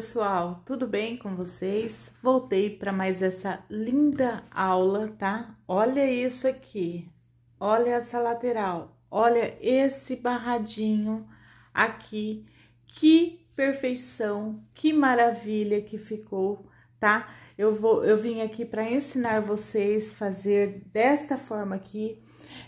pessoal, tudo bem com vocês? Voltei para mais essa linda aula, tá? Olha isso aqui, olha essa lateral, olha esse barradinho aqui. Que perfeição, que maravilha que ficou, tá? Eu, vou, eu vim aqui para ensinar vocês fazer desta forma aqui,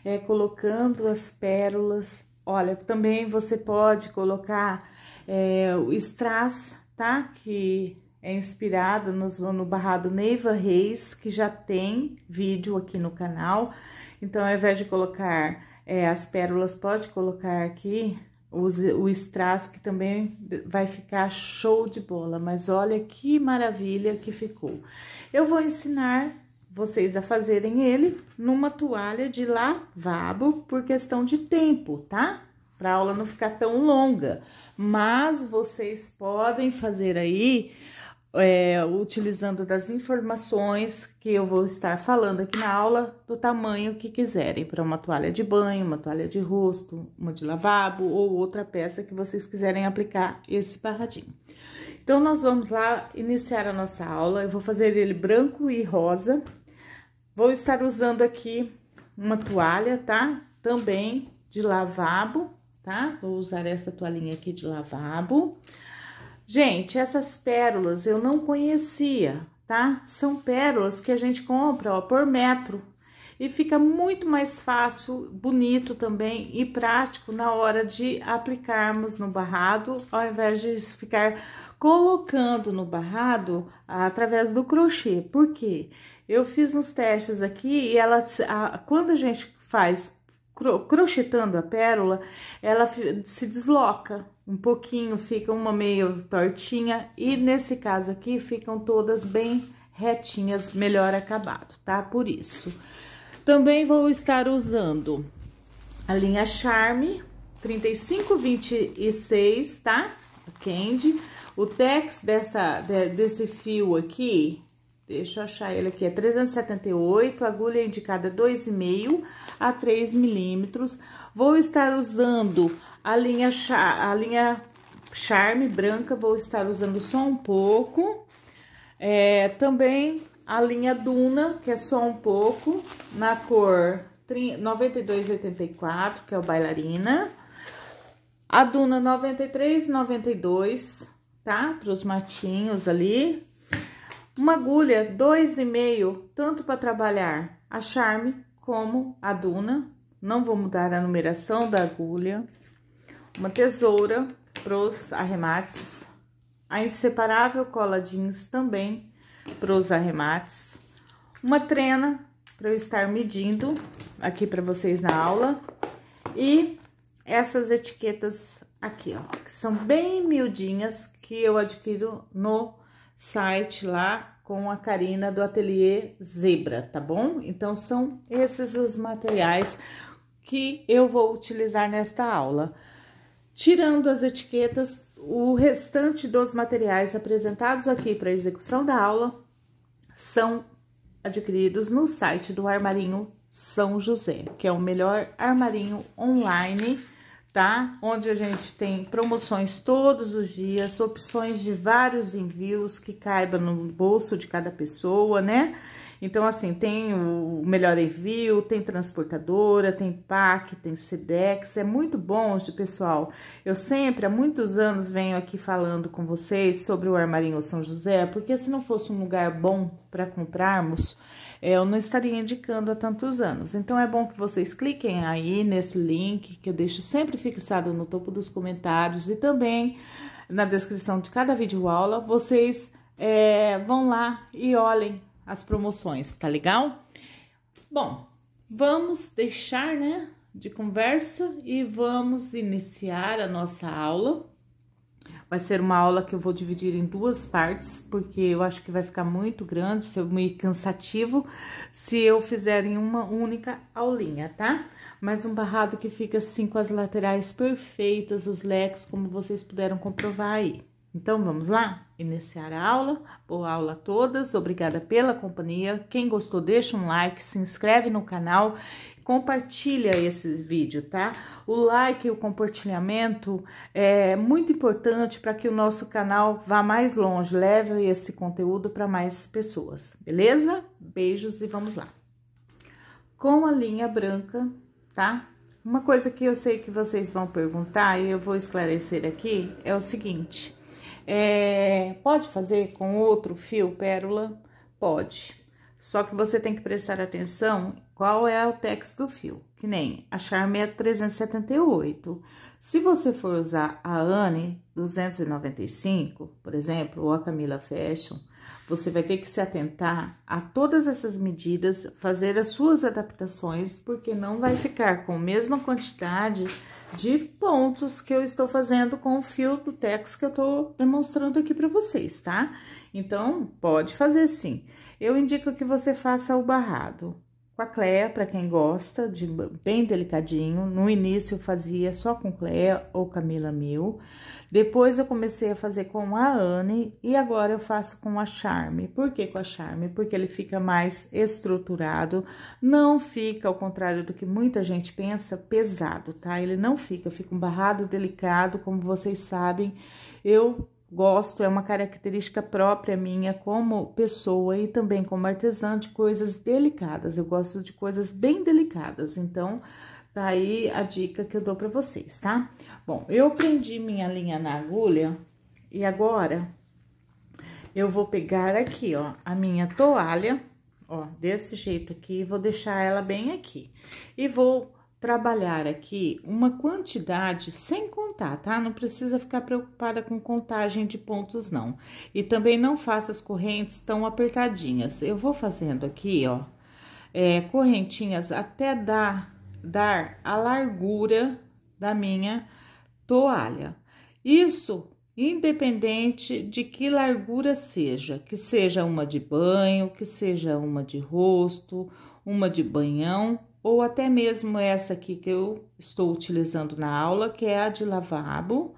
é, colocando as pérolas. Olha, também você pode colocar é, o strass tá? Que é inspirado nos, no barrado Neiva Reis, que já tem vídeo aqui no canal. Então, ao invés de colocar é, as pérolas, pode colocar aqui os, o strass, que também vai ficar show de bola. Mas olha que maravilha que ficou. Eu vou ensinar vocês a fazerem ele numa toalha de lavabo por questão de tempo, tá? para a aula não ficar tão longa. Mas vocês podem fazer aí, é, utilizando das informações que eu vou estar falando aqui na aula, do tamanho que quiserem, para uma toalha de banho, uma toalha de rosto, uma de lavabo ou outra peça que vocês quiserem aplicar esse barradinho. Então, nós vamos lá iniciar a nossa aula. Eu vou fazer ele branco e rosa. Vou estar usando aqui uma toalha, tá? Também de lavabo tá? Vou usar essa toalhinha aqui de lavabo. Gente, essas pérolas eu não conhecia, tá? São pérolas que a gente compra, ó, por metro. E fica muito mais fácil, bonito também e prático na hora de aplicarmos no barrado, ao invés de ficar colocando no barrado através do crochê. Por quê? Eu fiz uns testes aqui e ela, a, quando a gente faz crochetando a pérola, ela se desloca um pouquinho, fica uma meio tortinha e nesse caso aqui ficam todas bem retinhas, melhor acabado, tá? Por isso. Também vou estar usando a linha Charme 3526, tá? Candy. O tex dessa, de, desse fio aqui deixa eu achar ele aqui, é 378, agulha é indicada 2,5 a 3 milímetros. Vou estar usando a linha, a linha charme branca, vou estar usando só um pouco. É, também a linha Duna, que é só um pouco, na cor 92,84, que é o bailarina. A Duna 93,92, tá? Para os matinhos ali. Uma agulha 2,5, tanto para trabalhar a charme como a duna. Não vou mudar a numeração da agulha. Uma tesoura para os arremates. A inseparável cola jeans também para os arremates. Uma trena para eu estar medindo aqui para vocês na aula. E essas etiquetas aqui, ó, que são bem miudinhas que eu adquiro no site lá com a Karina do Ateliê Zebra, tá bom? Então, são esses os materiais que eu vou utilizar nesta aula. Tirando as etiquetas, o restante dos materiais apresentados aqui para execução da aula são adquiridos no site do Armarinho São José, que é o melhor armarinho online tá? Onde a gente tem promoções todos os dias, opções de vários envios que caibam no bolso de cada pessoa, né? Então, assim, tem o melhor envio, tem transportadora, tem PAC, tem SEDEX, é muito bom, pessoal. Eu sempre, há muitos anos, venho aqui falando com vocês sobre o Armarinho São José, porque se não fosse um lugar bom para comprarmos, é, eu não estaria indicando há tantos anos. Então, é bom que vocês cliquem aí nesse link que eu deixo sempre fixado no topo dos comentários e também na descrição de cada vídeo aula. Vocês é, vão lá e olhem as promoções, tá legal? Bom, vamos deixar, né, de conversa e vamos iniciar a nossa aula. Vai ser uma aula que eu vou dividir em duas partes, porque eu acho que vai ficar muito grande, ser meio cansativo, se eu fizer em uma única aulinha, tá? Mas um barrado que fica assim com as laterais perfeitas, os leques, como vocês puderam comprovar aí. Então, vamos lá? Iniciar a aula. Boa aula a todas. Obrigada pela companhia. Quem gostou, deixa um like, se inscreve no canal compartilha esse vídeo, tá? O like e o compartilhamento é muito importante para que o nosso canal vá mais longe, leve esse conteúdo para mais pessoas, beleza? Beijos e vamos lá. Com a linha branca, tá? Uma coisa que eu sei que vocês vão perguntar e eu vou esclarecer aqui é o seguinte. É, pode fazer com outro fio pérola? Pode. Só que você tem que prestar atenção qual é o tex do fio, que nem achar metro 378. Se você for usar a Anne 295, por exemplo, ou a Camila Fashion, você vai ter que se atentar a todas essas medidas, fazer as suas adaptações, porque não vai ficar com a mesma quantidade de pontos que eu estou fazendo com o fio do tex que eu estou demonstrando aqui para vocês, tá? Então, pode fazer sim. Eu indico que você faça o barrado com a Clé para quem gosta, de bem delicadinho. No início eu fazia só com Clé ou Camila Mil. Depois eu comecei a fazer com a Anne e agora eu faço com a Charme. Por que com a Charme? Porque ele fica mais estruturado, não fica, ao contrário do que muita gente pensa, pesado, tá? Ele não fica, fica um barrado delicado, como vocês sabem. Eu Gosto é uma característica própria minha como pessoa e também como artesã de coisas delicadas. Eu gosto de coisas bem delicadas, então tá aí a dica que eu dou para vocês, tá? Bom, eu prendi minha linha na agulha e agora eu vou pegar aqui, ó, a minha toalha, ó, desse jeito aqui, vou deixar ela bem aqui. E vou trabalhar aqui uma quantidade sem contar, tá? Não precisa ficar preocupada com contagem de pontos, não. E também não faça as correntes tão apertadinhas. Eu vou fazendo aqui, ó, é, correntinhas até dar, dar a largura da minha toalha. Isso independente de que largura seja, que seja uma de banho, que seja uma de rosto, uma de banhão ou até mesmo essa aqui que eu estou utilizando na aula, que é a de lavabo,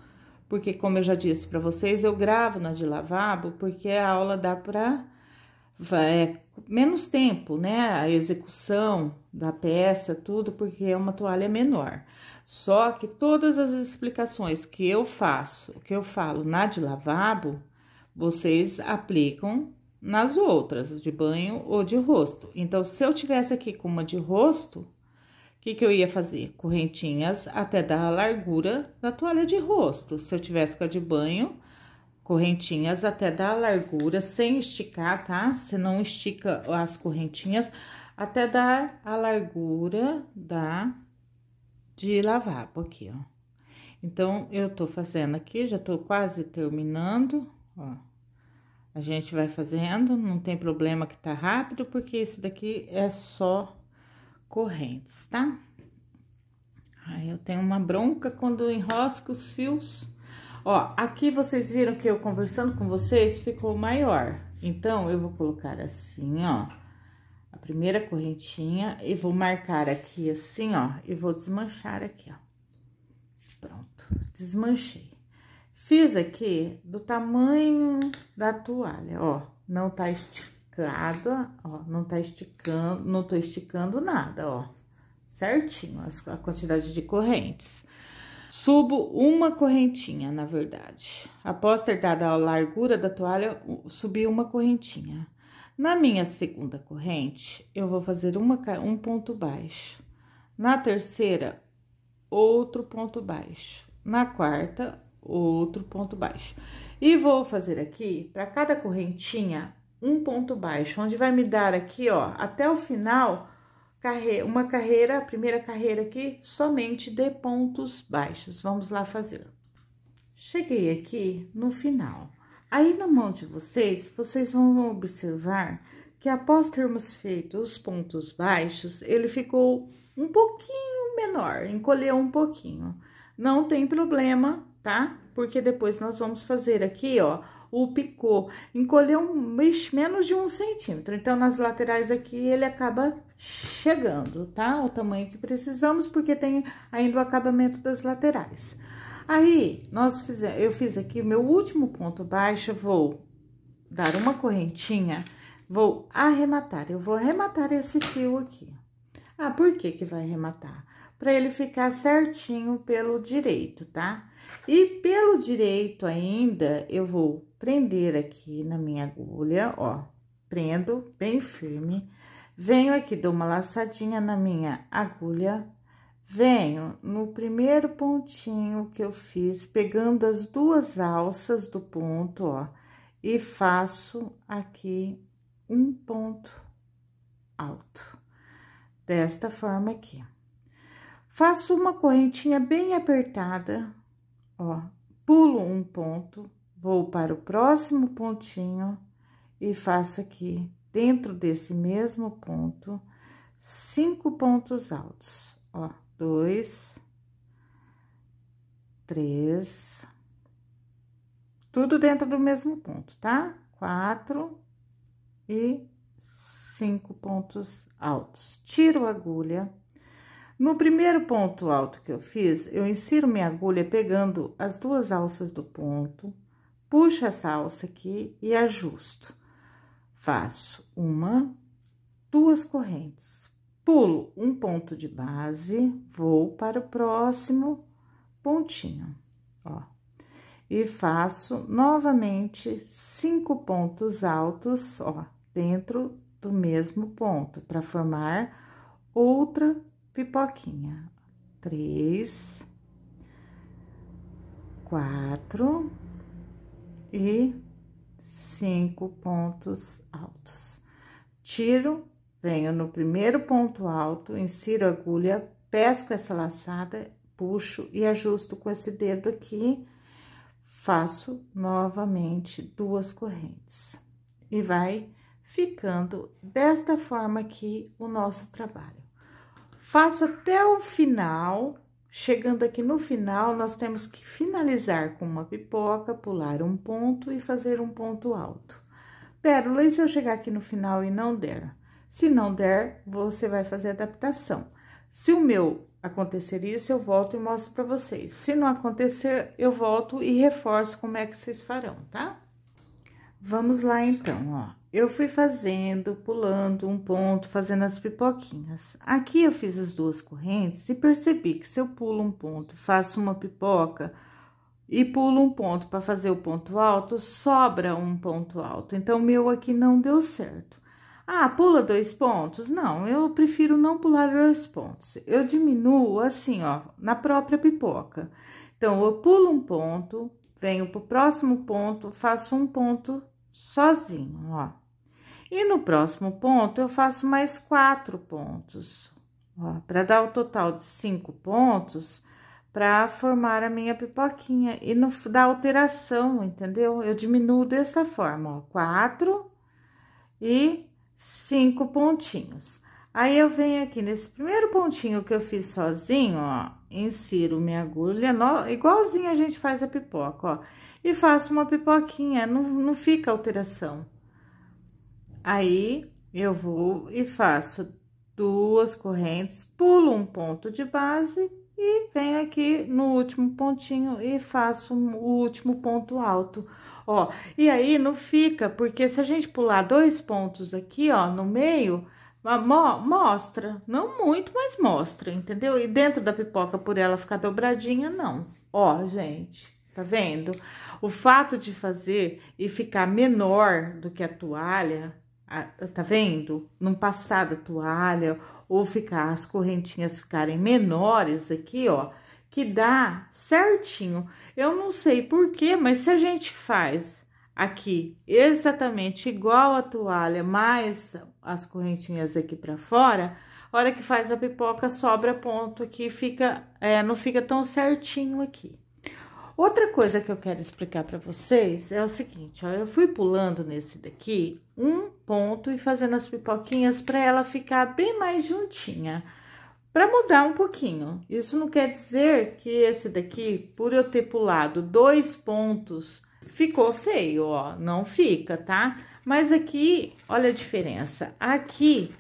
porque como eu já disse para vocês, eu gravo na de lavabo porque a aula dá para é, menos tempo, né? A execução da peça, tudo, porque é uma toalha menor. Só que todas as explicações que eu faço, que eu falo na de lavabo, vocês aplicam nas outras, de banho ou de rosto. Então, se eu tivesse aqui com uma de rosto, o que, que eu ia fazer? Correntinhas até dar a largura da toalha de rosto. Se eu tivesse com a de banho, correntinhas até dar a largura, sem esticar, tá? Você não estica as correntinhas até dar a largura da de lavabo aqui, ó. Então, eu tô fazendo aqui, já tô quase terminando, ó. A gente vai fazendo, não tem problema que tá rápido, porque esse daqui é só correntes, tá? Aí eu tenho uma bronca quando enrosco os fios. Ó, aqui vocês viram que eu conversando com vocês ficou maior. Então, eu vou colocar assim, ó, a primeira correntinha e vou marcar aqui assim, ó, e vou desmanchar aqui, ó. Pronto, desmanchei. Fiz aqui do tamanho da toalha, ó, não tá esticada, ó, não tá esticando, não tô esticando nada, ó. Certinho a quantidade de correntes. Subo uma correntinha, na verdade. Após ter dado a largura da toalha, subi uma correntinha. Na minha segunda corrente, eu vou fazer uma, um ponto baixo. Na terceira, outro ponto baixo. Na quarta, outro ponto baixo. E vou fazer aqui, para cada correntinha, um ponto baixo, onde vai me dar aqui, ó, até o final, uma carreira, a primeira carreira aqui, somente de pontos baixos. Vamos lá fazer. Cheguei aqui no final. Aí, na mão de vocês, vocês vão observar que após termos feito os pontos baixos, ele ficou um pouquinho menor, encolheu um pouquinho. Não tem problema, tá? Porque depois nós vamos fazer aqui, ó, o picô. Encolheu um, menos de um centímetro, então nas laterais aqui ele acaba chegando, tá? O tamanho que precisamos, porque tem ainda o acabamento das laterais. Aí, nós fizemos, eu fiz aqui o meu último ponto baixo, vou dar uma correntinha, vou arrematar. Eu vou arrematar esse fio aqui. Ah, por que que vai arrematar? para ele ficar certinho pelo direito, tá? E pelo direito ainda, eu vou prender aqui na minha agulha, ó, prendo bem firme. Venho aqui, dou uma laçadinha na minha agulha, venho no primeiro pontinho que eu fiz, pegando as duas alças do ponto, ó, e faço aqui um ponto alto, desta forma aqui. Faço uma correntinha bem apertada, ó, pulo um ponto, vou para o próximo pontinho e faço aqui, dentro desse mesmo ponto, cinco pontos altos, ó, dois, três, tudo dentro do mesmo ponto, tá? Quatro e cinco pontos altos. Tiro a agulha no primeiro ponto alto que eu fiz, eu insiro minha agulha pegando as duas alças do ponto, puxo essa alça aqui e ajusto. Faço uma, duas correntes, pulo um ponto de base, vou para o próximo pontinho, ó. E faço novamente cinco pontos altos, ó, dentro do mesmo ponto, para formar outra pipoquinha. Três, quatro e cinco pontos altos. Tiro, venho no primeiro ponto alto, insiro a agulha, pesco essa laçada, puxo e ajusto com esse dedo aqui. Faço novamente duas correntes. E vai ficando desta forma aqui o nosso trabalho. Faço até o final. Chegando aqui no final, nós temos que finalizar com uma pipoca, pular um ponto e fazer um ponto alto. Pérola, e se eu chegar aqui no final e não der? Se não der, você vai fazer adaptação. Se o meu acontecer isso, eu volto e mostro para vocês. Se não acontecer, eu volto e reforço como é que vocês farão, tá? Vamos lá, então, ó. Eu fui fazendo, pulando um ponto, fazendo as pipoquinhas. Aqui eu fiz as duas correntes e percebi que se eu pulo um ponto, faço uma pipoca e pulo um ponto para fazer o ponto alto, sobra um ponto alto. Então, meu aqui não deu certo. Ah, pula dois pontos? Não, eu prefiro não pular dois pontos. Eu diminuo assim, ó, na própria pipoca. Então, eu pulo um ponto, venho pro próximo ponto, faço um ponto sozinho, ó. E no próximo ponto, eu faço mais quatro pontos, ó, para dar o total de cinco pontos, para formar a minha pipoquinha. E não dá alteração, entendeu? Eu diminuo dessa forma, ó, quatro e cinco pontinhos. Aí, eu venho aqui nesse primeiro pontinho que eu fiz sozinho, ó, insiro minha agulha, no, igualzinho a gente faz a pipoca, ó, e faço uma pipoquinha, não, não fica alteração. Aí, eu vou e faço duas correntes, pulo um ponto de base e venho aqui no último pontinho e faço um, o último ponto alto, ó. E aí, não fica, porque se a gente pular dois pontos aqui, ó, no meio, mostra, não muito, mas mostra, entendeu? E dentro da pipoca, por ela ficar dobradinha, não. Ó, gente, tá vendo? O fato de fazer e ficar menor do que a toalha ah, tá vendo? Não passar da toalha ou ficar as correntinhas ficarem menores aqui, ó, que dá certinho. Eu não sei por quê mas se a gente faz aqui exatamente igual a toalha, mais as correntinhas aqui para fora, a hora que faz a pipoca sobra ponto aqui, fica, é, não fica tão certinho aqui. Outra coisa que eu quero explicar para vocês é o seguinte, ó, eu fui pulando nesse daqui um ponto e fazendo as pipoquinhas para ela ficar bem mais juntinha, para mudar um pouquinho. Isso não quer dizer que esse daqui, por eu ter pulado dois pontos, ficou feio, ó, não fica, tá? Mas aqui, olha a diferença, aqui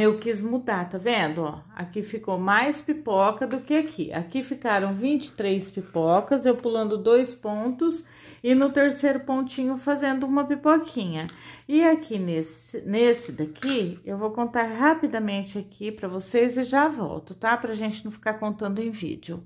eu quis mudar, tá vendo? Ó, aqui ficou mais pipoca do que aqui. Aqui ficaram 23 pipocas, eu pulando dois pontos e no terceiro pontinho fazendo uma pipoquinha. E aqui nesse, nesse daqui, eu vou contar rapidamente aqui pra vocês e já volto, tá? Pra gente não ficar contando em vídeo.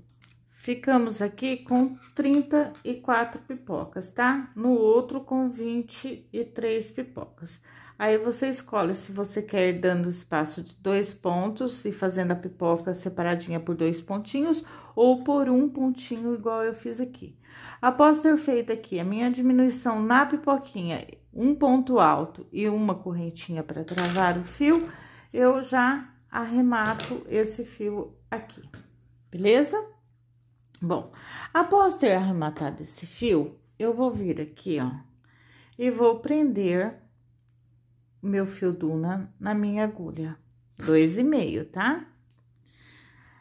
Ficamos aqui com 34 pipocas, tá? No outro com 23 pipocas. Aí, você escolhe se você quer dando espaço de dois pontos e fazendo a pipoca separadinha por dois pontinhos ou por um pontinho, igual eu fiz aqui. Após ter é feito aqui a minha diminuição na pipoquinha, um ponto alto e uma correntinha para travar o fio, eu já arremato esse fio aqui, beleza? Bom, após ter arrematado esse fio, eu vou vir aqui, ó, e vou prender meu fio Duna na minha agulha. Dois e meio, tá?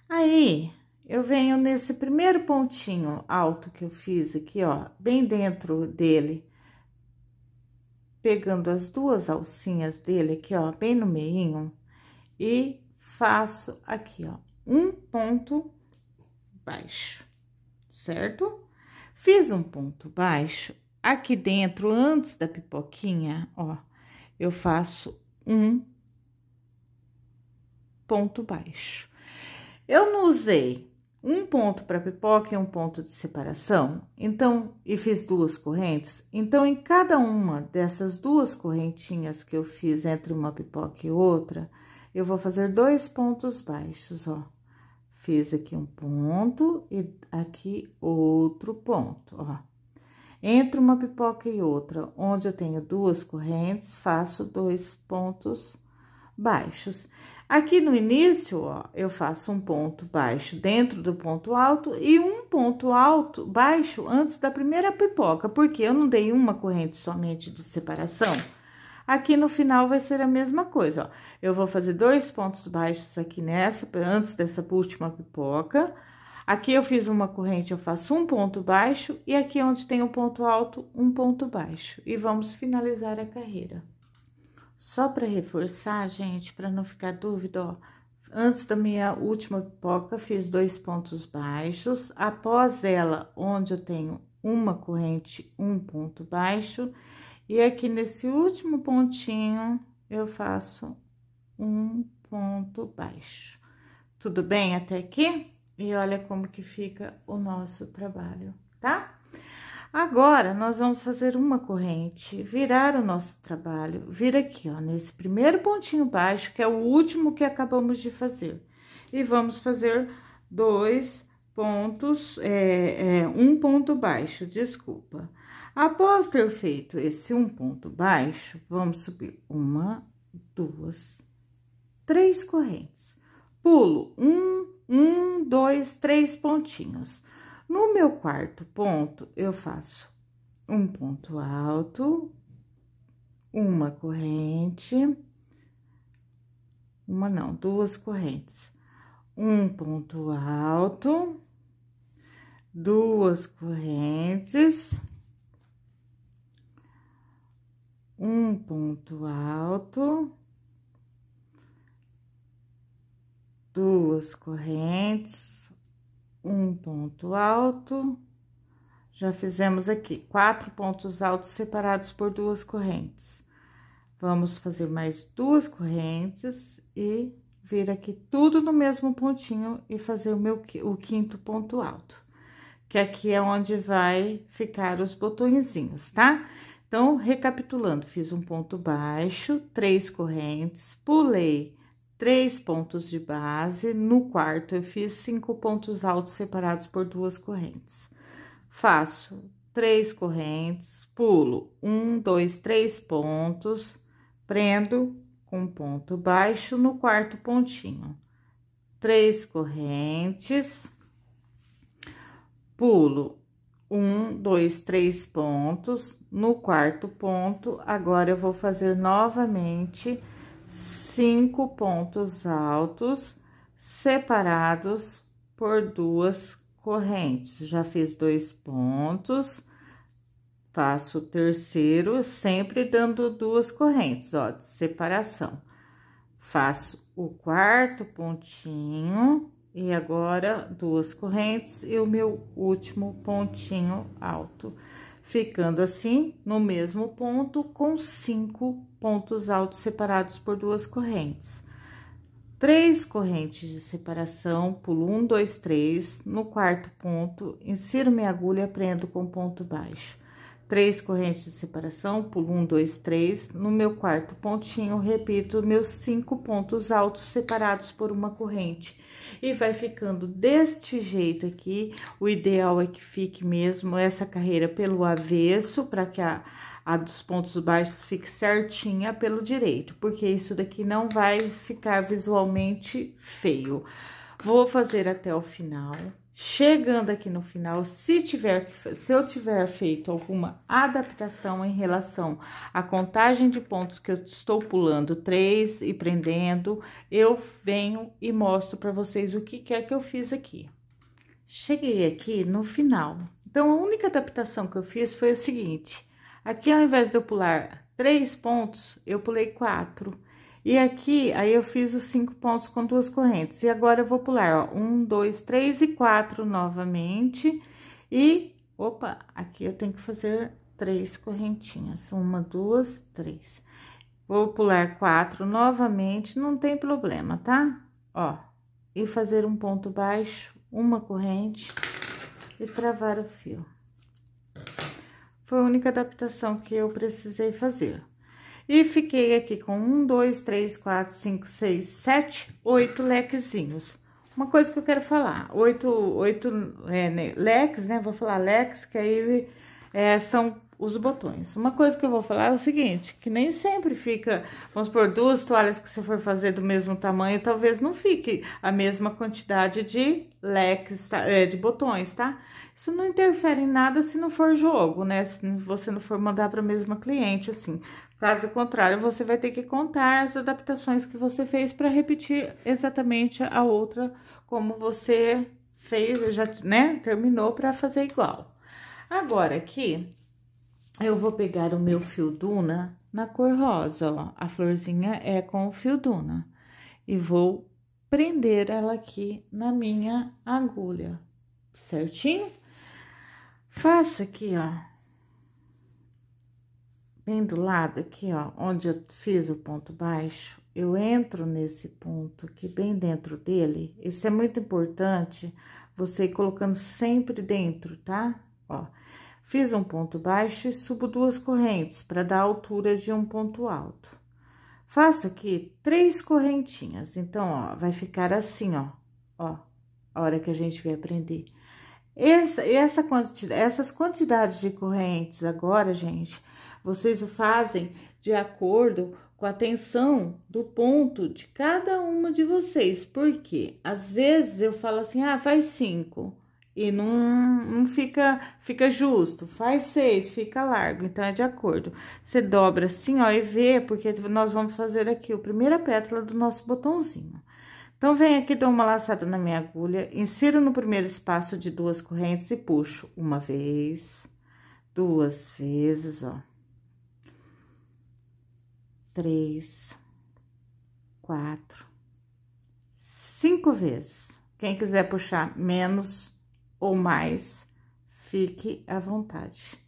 Aí, eu venho nesse primeiro pontinho alto que eu fiz aqui, ó, bem dentro dele, pegando as duas alcinhas dele aqui, ó, bem no meinho, e faço aqui, ó, um ponto baixo, certo? Fiz um ponto baixo aqui dentro, antes da pipoquinha, ó, eu faço um ponto baixo. Eu não usei um ponto para pipoca e um ponto de separação, então, e fiz duas correntes. Então, em cada uma dessas duas correntinhas que eu fiz entre uma pipoca e outra, eu vou fazer dois pontos baixos, ó. Fiz aqui um ponto e aqui outro ponto, ó. Entre uma pipoca e outra, onde eu tenho duas correntes, faço dois pontos baixos. Aqui no início, ó, eu faço um ponto baixo dentro do ponto alto e um ponto alto baixo antes da primeira pipoca, porque eu não dei uma corrente somente de separação. Aqui no final vai ser a mesma coisa, ó. Eu vou fazer dois pontos baixos aqui nessa, antes dessa última pipoca Aqui eu fiz uma corrente, eu faço um ponto baixo, e aqui é onde tem um ponto alto, um ponto baixo. E vamos finalizar a carreira. Só para reforçar, gente, para não ficar dúvida, ó, antes da minha última pipoca, fiz dois pontos baixos. Após ela, onde eu tenho uma corrente, um ponto baixo. E aqui nesse último pontinho, eu faço um ponto baixo. Tudo bem até aqui? E olha como que fica o nosso trabalho, tá? Agora, nós vamos fazer uma corrente, virar o nosso trabalho, vir aqui, ó, nesse primeiro pontinho baixo, que é o último que acabamos de fazer. E vamos fazer dois pontos, é, é, um ponto baixo, desculpa. Após ter feito esse um ponto baixo, vamos subir uma, duas, três correntes pulo um, um, dois, três pontinhos. No meu quarto ponto, eu faço um ponto alto, uma corrente, uma não, duas correntes. Um ponto alto, duas correntes, um ponto alto, duas correntes, um ponto alto. Já fizemos aqui quatro pontos altos separados por duas correntes. Vamos fazer mais duas correntes e vir aqui tudo no mesmo pontinho e fazer o meu o quinto ponto alto. Que aqui é onde vai ficar os botõezinhos, tá? Então, recapitulando, fiz um ponto baixo, três correntes, pulei três pontos de base. No quarto, eu fiz cinco pontos altos separados por duas correntes. Faço três correntes, pulo um, dois, três pontos, prendo com ponto baixo no quarto pontinho. Três correntes, pulo um, dois, três pontos. No quarto ponto, agora eu vou fazer novamente cinco pontos altos separados por duas correntes. Já fiz dois pontos, faço o terceiro, sempre dando duas correntes, ó, de separação. Faço o quarto pontinho e agora duas correntes e o meu último pontinho alto ficando assim no mesmo ponto com cinco pontos altos separados por duas correntes. Três correntes de separação, pulo um, dois, três, no quarto ponto, insiro minha agulha, prendo com ponto baixo três correntes de separação, pulo um, dois, três. No meu quarto pontinho, repito meus cinco pontos altos separados por uma corrente. E vai ficando deste jeito aqui. O ideal é que fique mesmo essa carreira pelo avesso, para que a, a dos pontos baixos fique certinha pelo direito, porque isso daqui não vai ficar visualmente feio. Vou fazer até o final. Chegando aqui no final, se, tiver, se eu tiver feito alguma adaptação em relação à contagem de pontos que eu estou pulando três e prendendo, eu venho e mostro para vocês o que é que eu fiz aqui. Cheguei aqui no final. Então, a única adaptação que eu fiz foi o seguinte. Aqui, ao invés de eu pular três pontos, eu pulei quatro. E aqui, aí eu fiz os cinco pontos com duas correntes. E agora, eu vou pular, ó, um, dois, três e quatro novamente. E, opa, aqui eu tenho que fazer três correntinhas. Uma, duas, três. Vou pular quatro novamente, não tem problema, tá? Ó, e fazer um ponto baixo, uma corrente e travar o fio. Foi a única adaptação que eu precisei fazer. E fiquei aqui com um, dois, três, quatro, cinco, seis, sete, oito lequezinhos. Uma coisa que eu quero falar, oito, oito é, né, leques, né? Vou falar leques, que aí é, são os botões. Uma coisa que eu vou falar é o seguinte, que nem sempre fica, vamos por duas toalhas que você for fazer do mesmo tamanho, talvez não fique a mesma quantidade de leques, tá? é, de botões, tá? Isso não interfere em nada se não for jogo, né? Se você não for mandar para a mesma cliente, assim. Caso contrário, você vai ter que contar as adaptações que você fez para repetir exatamente a outra como você fez, já, né, terminou para fazer igual. Agora aqui, eu vou pegar o meu fio Duna na cor rosa, ó. A florzinha é com o fio Duna. E vou prender ela aqui na minha agulha, certinho? Faço aqui, ó Bem do lado aqui, ó, onde eu fiz o ponto baixo, eu entro nesse ponto aqui, bem dentro dele. Isso é muito importante, você ir colocando sempre dentro, tá? Ó, fiz um ponto baixo e subo duas correntes para dar altura de um ponto alto. Faço aqui três correntinhas, então, ó, vai ficar assim, ó, ó, a hora que a gente vai aprender. Essa, essa quanti, essas quantidades de correntes agora, gente, vocês o fazem de acordo com a tensão do ponto de cada uma de vocês, porque às vezes eu falo assim: ah, faz cinco e não, não fica fica justo, faz seis, fica largo, então é de acordo. Você dobra assim, ó, e vê, porque nós vamos fazer aqui a primeira pétala do nosso botãozinho. Então, vem aqui, dou uma laçada na minha agulha, insiro no primeiro espaço de duas correntes e puxo uma vez, duas vezes, ó três, quatro, cinco vezes. Quem quiser puxar menos ou mais, fique à vontade.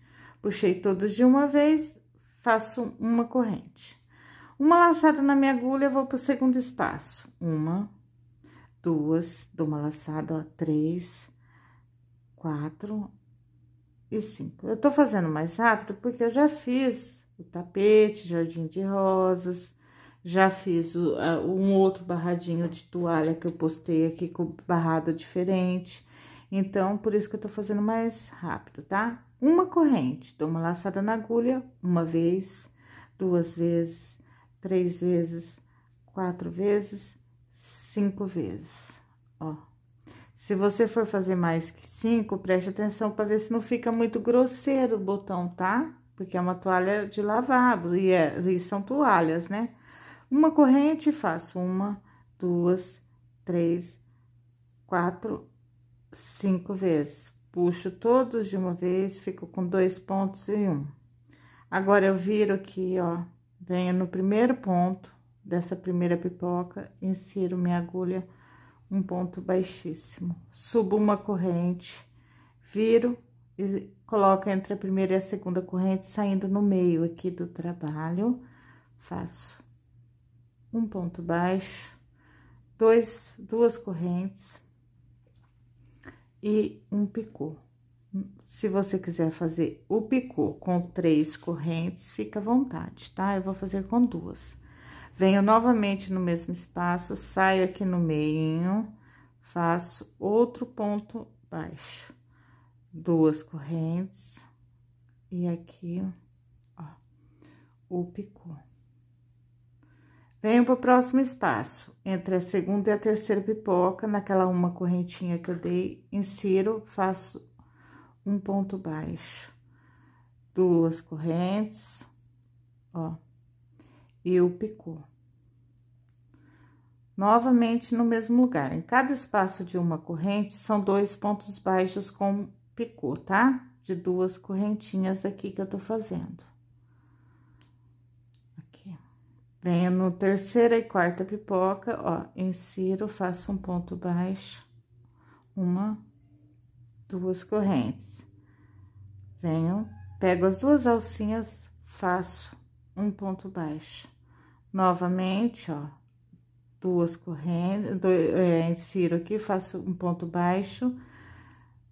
Puxei todos de uma vez, faço uma corrente. Uma laçada na minha agulha, vou para o segundo espaço. Uma, duas, dou uma laçada, ó, três, quatro e cinco. Eu tô fazendo mais rápido porque eu já fiz o tapete, jardim de rosas. Já fiz um outro barradinho de toalha que eu postei aqui com barrado diferente. Então, por isso que eu tô fazendo mais rápido, tá? Uma corrente, dou uma laçada na agulha uma vez, duas vezes, três vezes, quatro vezes, cinco vezes, ó. Se você for fazer mais que cinco, preste atenção para ver se não fica muito grosseiro o botão, tá? porque é uma toalha de lavabo e, é, e são toalhas, né? Uma corrente faço uma, duas, três, quatro, cinco vezes. Puxo todos de uma vez, fico com dois pontos e um. Agora, eu viro aqui, ó, venho no primeiro ponto dessa primeira pipoca, insiro minha agulha um ponto baixíssimo. Subo uma corrente, viro e coloco entre a primeira e a segunda corrente, saindo no meio aqui do trabalho, faço um ponto baixo, dois, duas correntes e um picô. Se você quiser fazer o picô com três correntes, fica à vontade, tá? Eu vou fazer com duas. Venho novamente no mesmo espaço, saio aqui no meio, faço outro ponto baixo duas correntes e aqui, ó, o picô. Venho pro próximo espaço, entre a segunda e a terceira pipoca, naquela uma correntinha que eu dei, insiro, faço um ponto baixo, duas correntes, ó, e o picô. Novamente no mesmo lugar, em cada espaço de uma corrente, são dois pontos baixos com picô, tá? De duas correntinhas aqui que eu tô fazendo. Aqui. Venho no terceira e quarta pipoca, ó, insiro, faço um ponto baixo, uma, duas correntes. Venho, pego as duas alcinhas, faço um ponto baixo. Novamente, ó, duas correntes, do, é, insiro aqui, faço um ponto baixo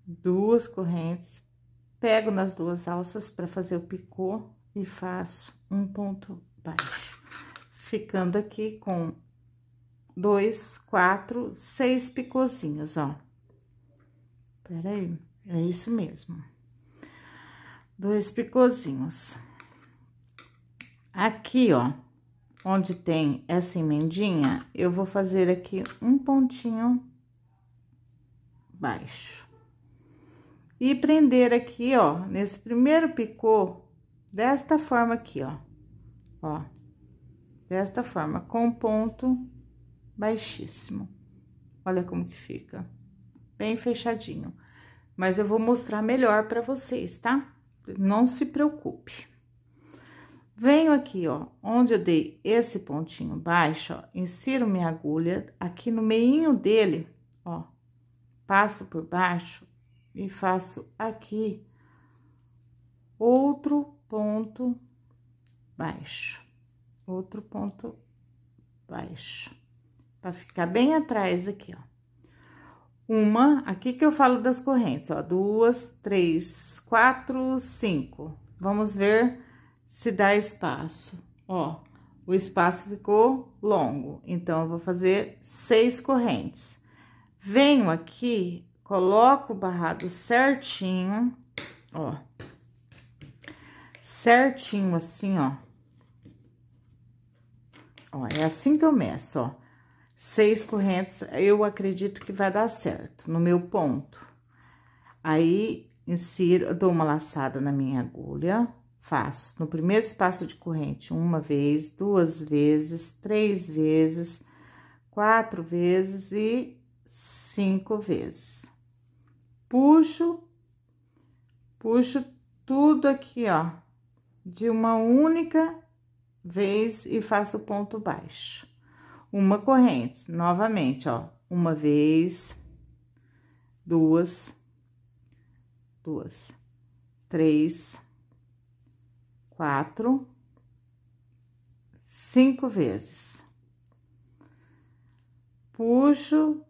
duas correntes, pego nas duas alças para fazer o picô e faço um ponto baixo, ficando aqui com dois, quatro, seis picôzinhos, ó. Peraí, é isso mesmo. Dois picôzinhos. Aqui, ó, onde tem essa emendinha, eu vou fazer aqui um pontinho baixo e prender aqui, ó, nesse primeiro picô, desta forma aqui, ó, ó, desta forma, com ponto baixíssimo. Olha como que fica, bem fechadinho. Mas eu vou mostrar melhor para vocês, tá? Não se preocupe. Venho aqui, ó, onde eu dei esse pontinho baixo, ó, insiro minha agulha aqui no meinho dele, ó, passo por baixo e faço aqui outro ponto baixo, outro ponto baixo, para ficar bem atrás aqui, ó. Uma, aqui que eu falo das correntes, ó, duas, três, quatro, cinco. Vamos ver se dá espaço, ó. O espaço ficou longo, então, eu vou fazer seis correntes. Venho aqui coloco o barrado certinho, ó. Certinho assim, ó. Ó, é assim que eu meço, ó. Seis correntes, eu acredito que vai dar certo, no meu ponto. Aí, insiro, dou uma laçada na minha agulha, faço no primeiro espaço de corrente uma vez, duas vezes, três vezes, quatro vezes e cinco vezes puxo, puxo tudo aqui, ó, de uma única vez e faço ponto baixo. Uma corrente, novamente, ó, uma vez, duas, duas, três, quatro, cinco vezes. Puxo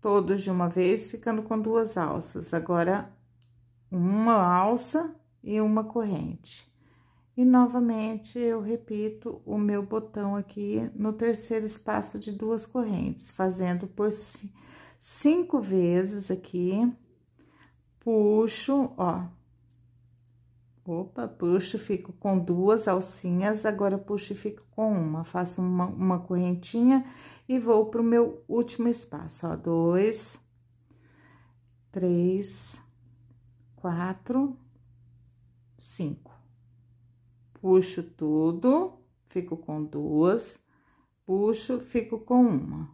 todos de uma vez, ficando com duas alças. Agora, uma alça e uma corrente. E novamente eu repito o meu botão aqui no terceiro espaço de duas correntes, fazendo por cinco vezes aqui. Puxo, ó. Opa, puxo, fico com duas alcinhas, agora puxo e fico com uma. Faço uma, uma correntinha e vou pro meu último espaço, ó, dois, três, quatro, cinco. Puxo tudo, fico com duas, puxo, fico com uma.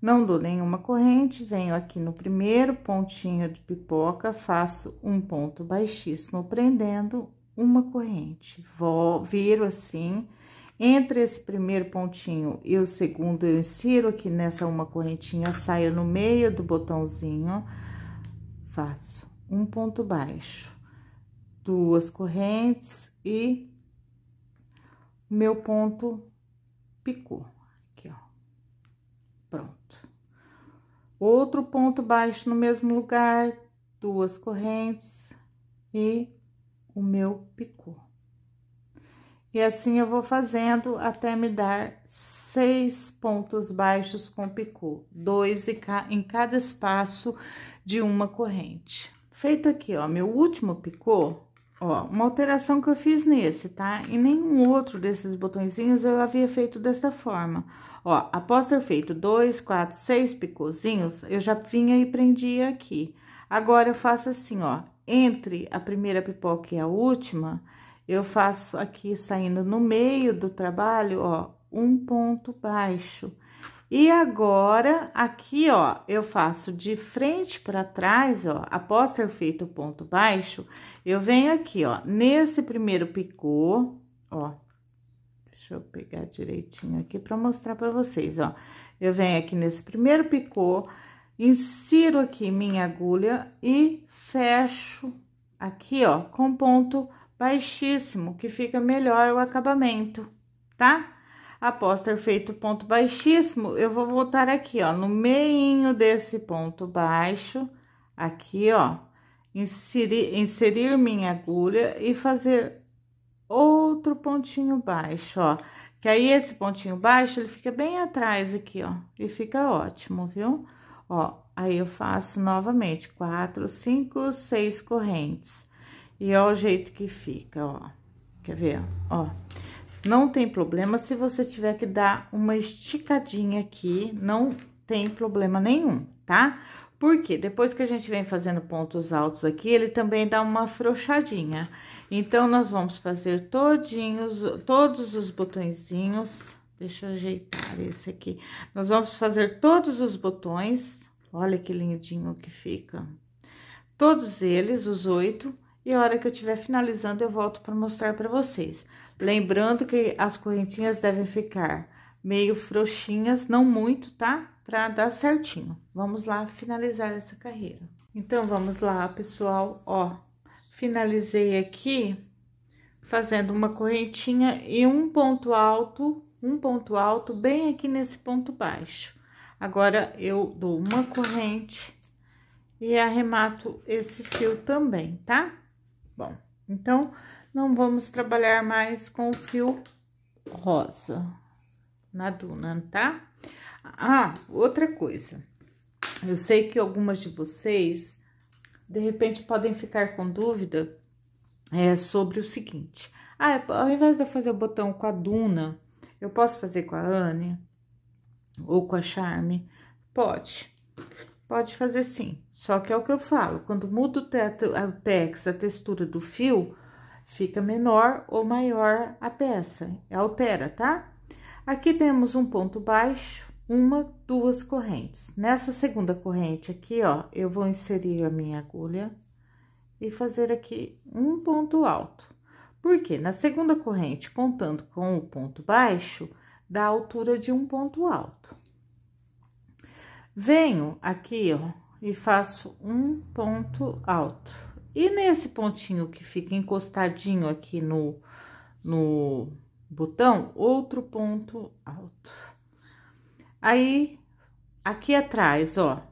Não dou nenhuma corrente, venho aqui no primeiro pontinho de pipoca, faço um ponto baixíssimo prendendo uma corrente. Vou, viro assim, entre esse primeiro pontinho e o segundo, eu insiro aqui nessa uma correntinha, saio no meio do botãozinho, faço um ponto baixo, duas correntes e meu ponto picou. Aqui, ó. Pronto. Outro ponto baixo no mesmo lugar, duas correntes e o meu picou. E assim eu vou fazendo até me dar seis pontos baixos com picô, dois em cada espaço de uma corrente. Feito aqui, ó, meu último picô, ó, uma alteração que eu fiz nesse, tá? Em nenhum outro desses botõezinhos eu havia feito desta forma. Ó, após ter feito dois, quatro, seis picôzinhos, eu já vinha e prendia aqui. Agora, eu faço assim, ó, entre a primeira pipoca e a última, eu faço aqui saindo no meio do trabalho, ó, um ponto baixo. E agora, aqui, ó, eu faço de frente para trás, ó, após ter feito o ponto baixo, eu venho aqui, ó, nesse primeiro picô, ó, deixa eu pegar direitinho aqui para mostrar para vocês, ó. Eu venho aqui nesse primeiro picô, insiro aqui minha agulha e fecho aqui, ó, com ponto baixíssimo, que fica melhor o acabamento, tá? Após ter feito ponto baixíssimo, eu vou voltar aqui, ó, no meio desse ponto baixo, aqui, ó, inserir, inserir minha agulha e fazer outro pontinho baixo, ó. Que aí, esse pontinho baixo, ele fica bem atrás aqui, ó, e fica ótimo, viu? Ó, aí eu faço novamente quatro, cinco, seis correntes. E ó o jeito que fica, ó. Quer ver? Ó. Não tem problema se você tiver que dar uma esticadinha aqui, não tem problema nenhum, tá? Porque depois que a gente vem fazendo pontos altos aqui, ele também dá uma frouxadinha. Então, nós vamos fazer todinhos, todos os botõezinhos. Deixa eu ajeitar esse aqui. Nós vamos fazer todos os botões. Olha que lindinho que fica. Todos eles, os oito e a hora que eu estiver finalizando, eu volto para mostrar para vocês. Lembrando que as correntinhas devem ficar meio frouxinhas, não muito, tá? Para dar certinho. Vamos lá finalizar essa carreira. Então, vamos lá, pessoal, ó. Finalizei aqui fazendo uma correntinha e um ponto alto, um ponto alto bem aqui nesse ponto baixo. Agora, eu dou uma corrente e arremato esse fio também, tá? Bom, então, não vamos trabalhar mais com o fio rosa na duna, tá? Ah, outra coisa. Eu sei que algumas de vocês, de repente, podem ficar com dúvida é, sobre o seguinte. Ah, ao invés de eu fazer o botão com a Duna, eu posso fazer com a Anne? Ou com a Charme? Pode. Pode fazer sim, só que é o que eu falo, quando muda o tex, a textura do fio, fica menor ou maior a peça, altera, tá? Aqui temos um ponto baixo, uma, duas correntes. Nessa segunda corrente aqui, ó, eu vou inserir a minha agulha e fazer aqui um ponto alto. Porque na segunda corrente, contando com o ponto baixo, dá a altura de um ponto alto. Venho aqui ó, e faço um ponto alto. E nesse pontinho que fica encostadinho aqui no, no botão, outro ponto alto. Aí, aqui atrás, ó,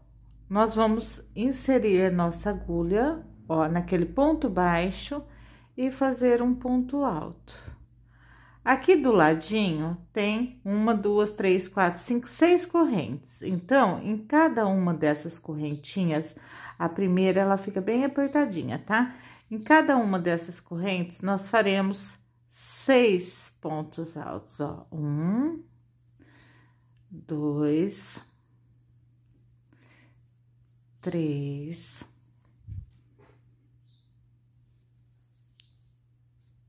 nós vamos inserir nossa agulha, ó, naquele ponto baixo e fazer um ponto alto. Aqui do ladinho tem uma, duas, três, quatro, cinco, seis correntes. Então, em cada uma dessas correntinhas, a primeira ela fica bem apertadinha, tá? Em cada uma dessas correntes, nós faremos seis pontos altos, ó. Um, dois, três,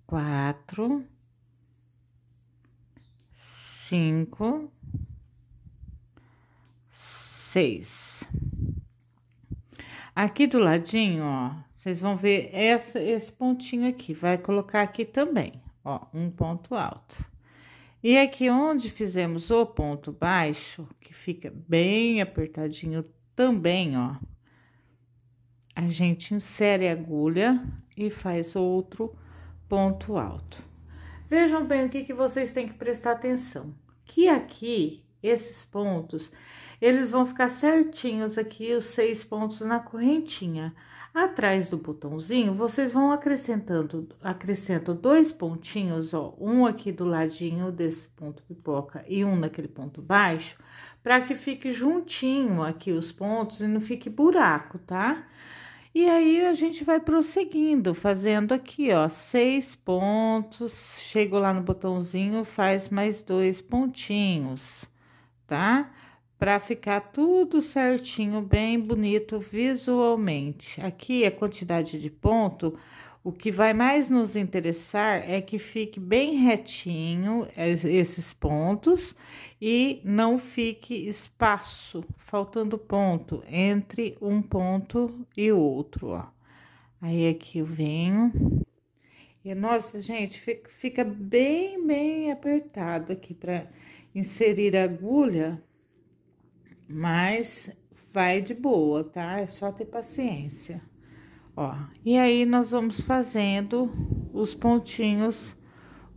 quatro cinco, seis. Aqui do ladinho, ó, vocês vão ver essa, esse pontinho aqui. Vai colocar aqui também, ó, um ponto alto. E aqui onde fizemos o ponto baixo, que fica bem apertadinho também, ó. A gente insere a agulha e faz outro ponto alto. Vejam bem o que, que vocês têm que prestar atenção. Que aqui, esses pontos, eles vão ficar certinhos aqui, os seis pontos na correntinha. Atrás do botãozinho, vocês vão acrescentando, acrescento dois pontinhos, ó, um aqui do ladinho desse ponto pipoca e um naquele ponto baixo, para que fique juntinho aqui os pontos e não fique buraco, tá? Tá? E aí a gente vai prosseguindo, fazendo aqui, ó, seis pontos. Chego lá no botãozinho, faz mais dois pontinhos, tá? Pra ficar tudo certinho, bem bonito visualmente. Aqui a é quantidade de ponto o que vai mais nos interessar é que fique bem retinho esses pontos e não fique espaço, faltando ponto entre um ponto e outro, ó. Aí aqui eu venho. E nossa, gente, fica bem, bem apertado aqui para inserir a agulha, mas vai de boa, tá? É só ter paciência. Ó, e aí nós vamos fazendo os pontinhos,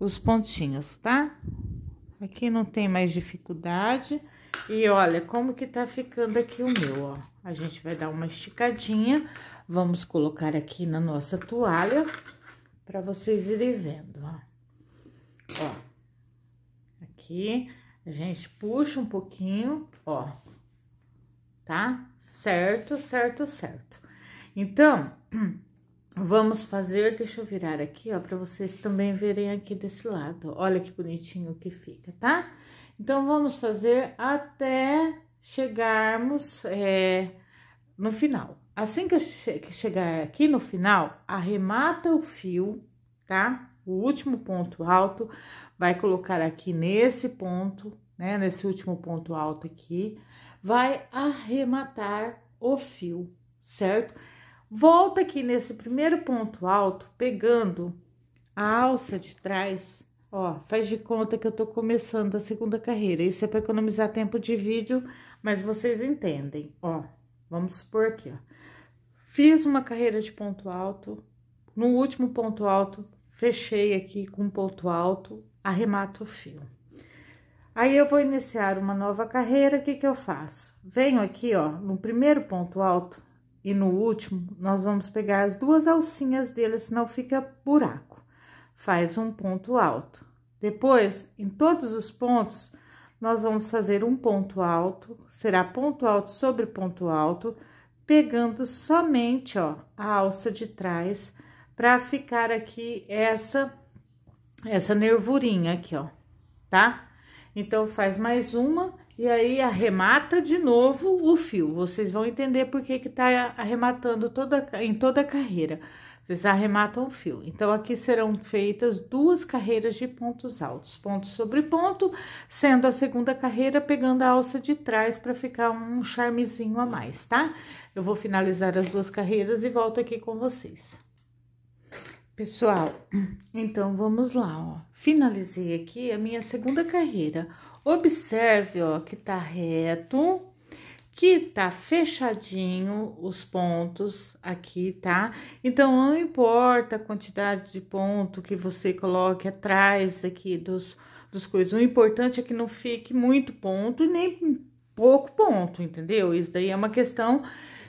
os pontinhos, tá? Aqui não tem mais dificuldade. E olha como que tá ficando aqui o meu, ó. A gente vai dar uma esticadinha. Vamos colocar aqui na nossa toalha para vocês irem vendo, ó. Ó. Aqui a gente puxa um pouquinho, ó. Tá? Certo, certo, certo. Então, vamos fazer, deixa eu virar aqui, ó, para vocês também verem aqui desse lado. Olha que bonitinho que fica, tá? Então, vamos fazer até chegarmos é, no final. Assim que, eu che que chegar aqui no final, arremata o fio, tá? O último ponto alto, vai colocar aqui nesse ponto, né? Nesse último ponto alto aqui, vai arrematar o fio, certo? Volta aqui nesse primeiro ponto alto, pegando a alça de trás, ó, faz de conta que eu tô começando a segunda carreira. Isso é para economizar tempo de vídeo, mas vocês entendem, ó. Vamos supor aqui, ó. Fiz uma carreira de ponto alto, no último ponto alto, fechei aqui com um ponto alto, arremato o fio. Aí, eu vou iniciar uma nova carreira, o que que eu faço? Venho aqui, ó, no primeiro ponto alto, e no último, nós vamos pegar as duas alcinhas dele, senão fica buraco. Faz um ponto alto. Depois, em todos os pontos, nós vamos fazer um ponto alto, será ponto alto sobre ponto alto, pegando somente, ó, a alça de trás, para ficar aqui essa, essa nervurinha aqui, ó, tá? Então, faz mais uma e aí arremata de novo o fio. Vocês vão entender por que que tá arrematando toda, em toda a carreira. Vocês arrematam o fio. Então, aqui serão feitas duas carreiras de pontos altos. Ponto sobre ponto, sendo a segunda carreira pegando a alça de trás para ficar um charmezinho a mais, tá? Eu vou finalizar as duas carreiras e volto aqui com vocês. Pessoal, então vamos lá, ó. Finalizei aqui a minha segunda carreira. Observe, ó, que tá reto, que tá fechadinho os pontos aqui, tá? Então, não importa a quantidade de ponto que você coloque atrás aqui dos, dos coisas. O importante é que não fique muito ponto nem pouco ponto, entendeu? Isso daí é uma questão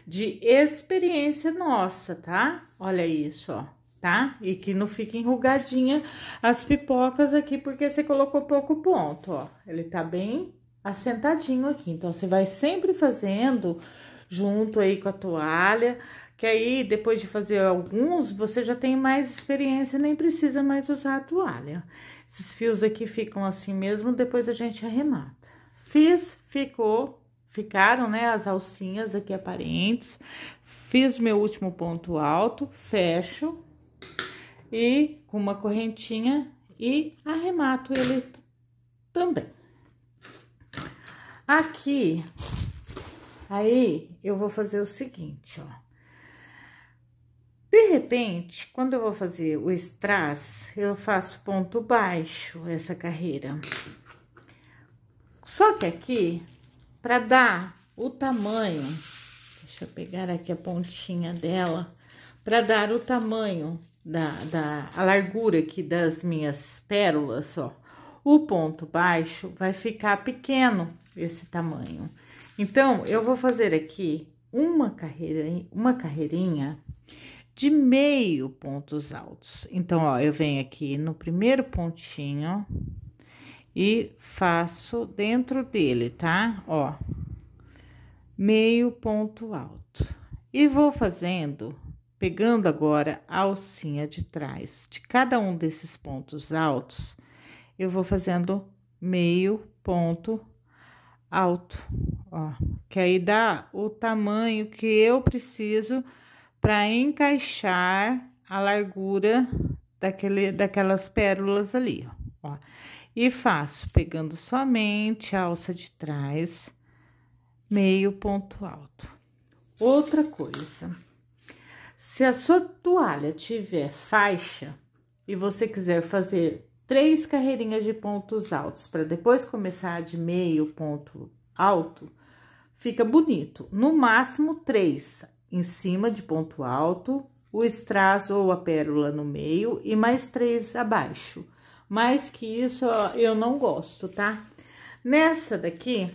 de experiência nossa, tá? Olha isso, ó tá? E que não fique enrugadinha as pipocas aqui, porque você colocou pouco ponto, ó. Ele tá bem assentadinho aqui. Então, você vai sempre fazendo junto aí com a toalha, que aí, depois de fazer alguns, você já tem mais experiência e nem precisa mais usar a toalha. Esses fios aqui ficam assim mesmo, depois a gente arremata. Fiz, ficou, ficaram, né, as alcinhas aqui aparentes. Fiz meu último ponto alto, fecho, e com uma correntinha e arremato ele também. Aqui, aí eu vou fazer o seguinte, ó. De repente, quando eu vou fazer o strass, eu faço ponto baixo essa carreira. Só que aqui, para dar o tamanho, deixa eu pegar aqui a pontinha dela, para dar o tamanho da, da a largura aqui das minhas pérolas, ó, o ponto baixo vai ficar pequeno esse tamanho. Então, eu vou fazer aqui uma carreira, uma carreirinha de meio pontos altos. Então, ó, eu venho aqui no primeiro pontinho e faço dentro dele, tá? Ó, meio ponto alto. E vou fazendo Pegando agora a alcinha de trás de cada um desses pontos altos, eu vou fazendo meio ponto alto, ó, que aí dá o tamanho que eu preciso para encaixar a largura daquele, daquelas pérolas ali, ó. E faço pegando somente a alça de trás, meio ponto alto. Outra coisa se a sua toalha tiver faixa e você quiser fazer três carreirinhas de pontos altos para depois começar de meio ponto alto, fica bonito. No máximo três em cima de ponto alto, o strass ou a pérola no meio e mais três abaixo. Mais que isso eu não gosto, tá? Nessa daqui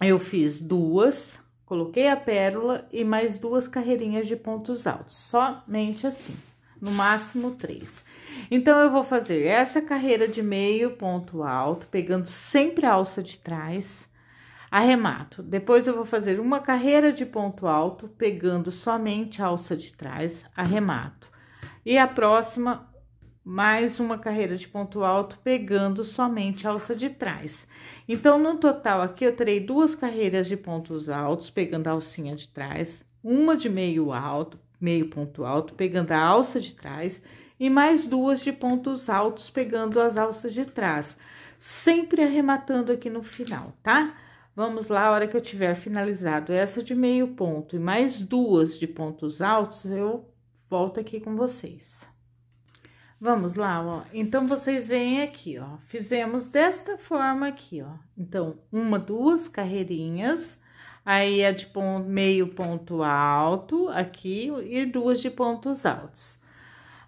eu fiz duas Coloquei a pérola e mais duas carreirinhas de pontos altos, somente assim, no máximo três. Então, eu vou fazer essa carreira de meio ponto alto, pegando sempre a alça de trás, arremato. Depois, eu vou fazer uma carreira de ponto alto, pegando somente a alça de trás, arremato. E a próxima, mais uma carreira de ponto alto pegando somente a alça de trás. Então, no total aqui, eu terei duas carreiras de pontos altos pegando a alcinha de trás, uma de meio alto, meio ponto alto pegando a alça de trás e mais duas de pontos altos pegando as alças de trás, sempre arrematando aqui no final, tá? Vamos lá, a hora que eu tiver finalizado essa de meio ponto e mais duas de pontos altos, eu volto aqui com vocês. Vamos lá, ó. Então, vocês veem aqui, ó. Fizemos desta forma aqui, ó. Então, uma, duas carreirinhas. Aí, é de ponto, meio ponto alto aqui e duas de pontos altos.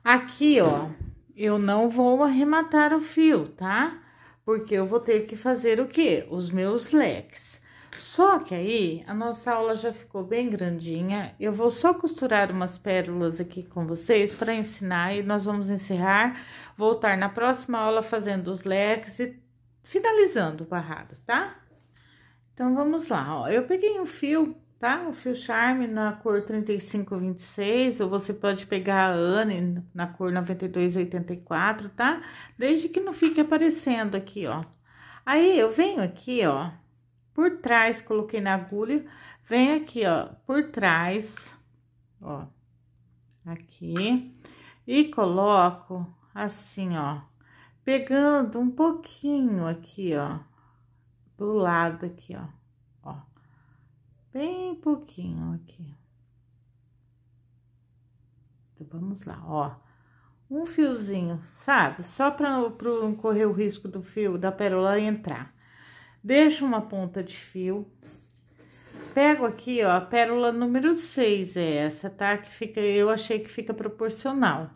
Aqui, ó, eu não vou arrematar o fio, tá? Porque eu vou ter que fazer o quê? Os meus leques. Só que aí a nossa aula já ficou bem grandinha. Eu vou só costurar umas pérolas aqui com vocês para ensinar e nós vamos encerrar, voltar na próxima aula fazendo os leques e finalizando o barrado, tá? Então vamos lá, ó. Eu peguei um fio, tá? O fio charme na cor 3526, ou você pode pegar a Anne na cor 9284, tá? Desde que não fique aparecendo aqui, ó. Aí eu venho aqui, ó por trás, coloquei na agulha, vem aqui, ó, por trás, ó, aqui, e coloco assim, ó, pegando um pouquinho aqui, ó, do lado aqui, ó, ó, bem pouquinho aqui. Então, vamos lá, ó, um fiozinho, sabe? Só para não correr o risco do fio da pérola entrar deixo uma ponta de fio, pego aqui, ó, a pérola número 6 é essa, tá? Que fica, eu achei que fica proporcional.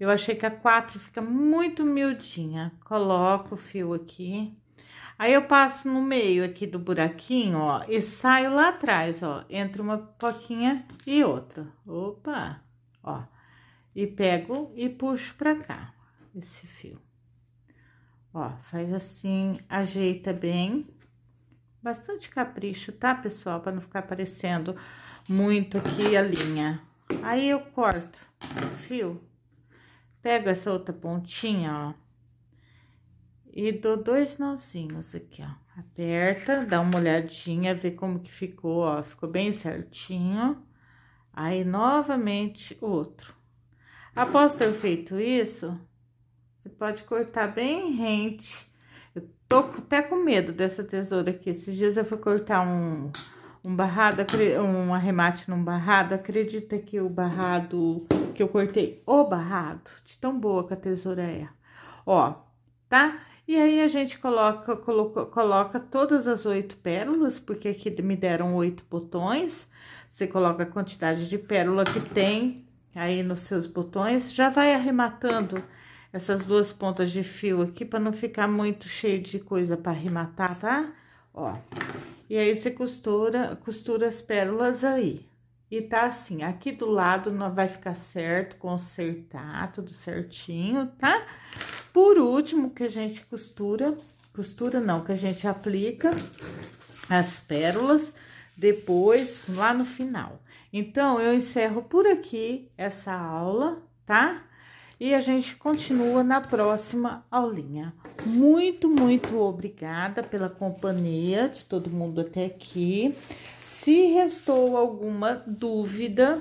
Eu achei que a 4 fica muito miudinha. Coloco o fio aqui. Aí, eu passo no meio aqui do buraquinho, ó, e saio lá atrás, ó, entre uma poquinha e outra. Opa! Ó, e pego e puxo pra cá esse fio. Ó, faz assim, ajeita bem. Bastante capricho, tá, pessoal? Pra não ficar aparecendo muito aqui a linha. Aí, eu corto o fio, pego essa outra pontinha, ó, e dou dois nozinhos aqui, ó. Aperta, dá uma olhadinha, vê como que ficou, ó. Ficou bem certinho. Aí, novamente, outro. Após ter feito isso, você pode cortar bem rente Tô até com medo dessa tesoura aqui. Esses dias eu fui cortar um, um barrado, um arremate num barrado. Acredita que o barrado, que eu cortei o barrado, de tão boa que a tesoura é. Ó, tá? E aí a gente coloca, coloca, coloca todas as oito pérolas, porque aqui me deram oito botões. Você coloca a quantidade de pérola que tem aí nos seus botões, já vai arrematando essas duas pontas de fio aqui para não ficar muito cheio de coisa para arrematar, tá? Ó. E aí você costura, costura as pérolas aí. E tá assim, aqui do lado vai ficar certo, consertar tudo certinho, tá? Por último, que a gente costura, costura não, que a gente aplica as pérolas depois lá no final. Então, eu encerro por aqui essa aula, tá? e a gente continua na próxima aulinha. Muito, muito obrigada pela companhia de todo mundo até aqui. Se restou alguma dúvida,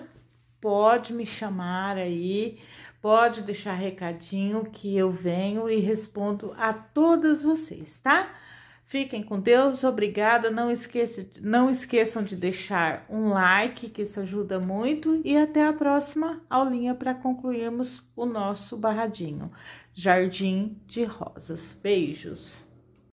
pode me chamar aí, pode deixar recadinho que eu venho e respondo a todas vocês, tá? Fiquem com Deus, obrigada. Não, esqueça, não esqueçam de deixar um like, que isso ajuda muito. E até a próxima aulinha para concluirmos o nosso barradinho Jardim de Rosas. Beijos!